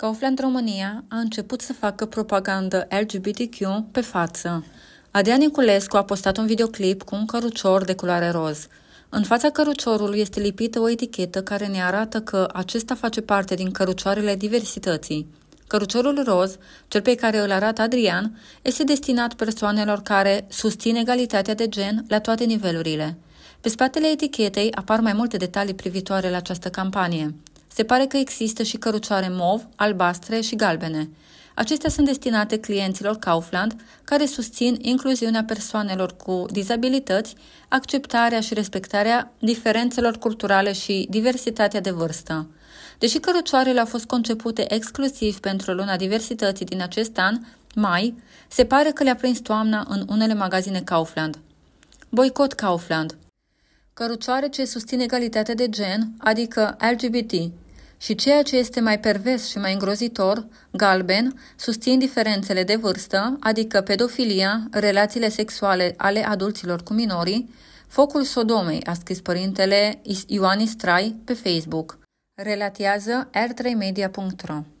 Kaufland România a început să facă propagandă LGBTQ pe față. Adrian Niculescu a postat un videoclip cu un cărucior de culoare roz. În fața căruciorului este lipită o etichetă care ne arată că acesta face parte din cărucioarele diversității. Căruciorul roz, cel pe care îl arată Adrian, este destinat persoanelor care susțin egalitatea de gen la toate nivelurile. Pe spatele etichetei apar mai multe detalii privitoare la această campanie. Se pare că există și cărucioare mov, albastre și galbene. Acestea sunt destinate clienților Kaufland care susțin incluziunea persoanelor cu dizabilități, acceptarea și respectarea diferențelor culturale și diversitatea de vârstă. Deși cărucioarele au fost concepute exclusiv pentru luna diversității din acest an, mai, se pare că le-a prins toamna în unele magazine Kaufland. Boicot Kaufland – cărucioare ce susține egalitatea de gen, adică LGBT, și ceea ce este mai pervers și mai îngrozitor, galben, susțin diferențele de vârstă, adică pedofilia, relațiile sexuale ale adulților cu minorii, Focul Sodomei, a scris părintele Ioan Istrai pe Facebook. Relatează r3media.ro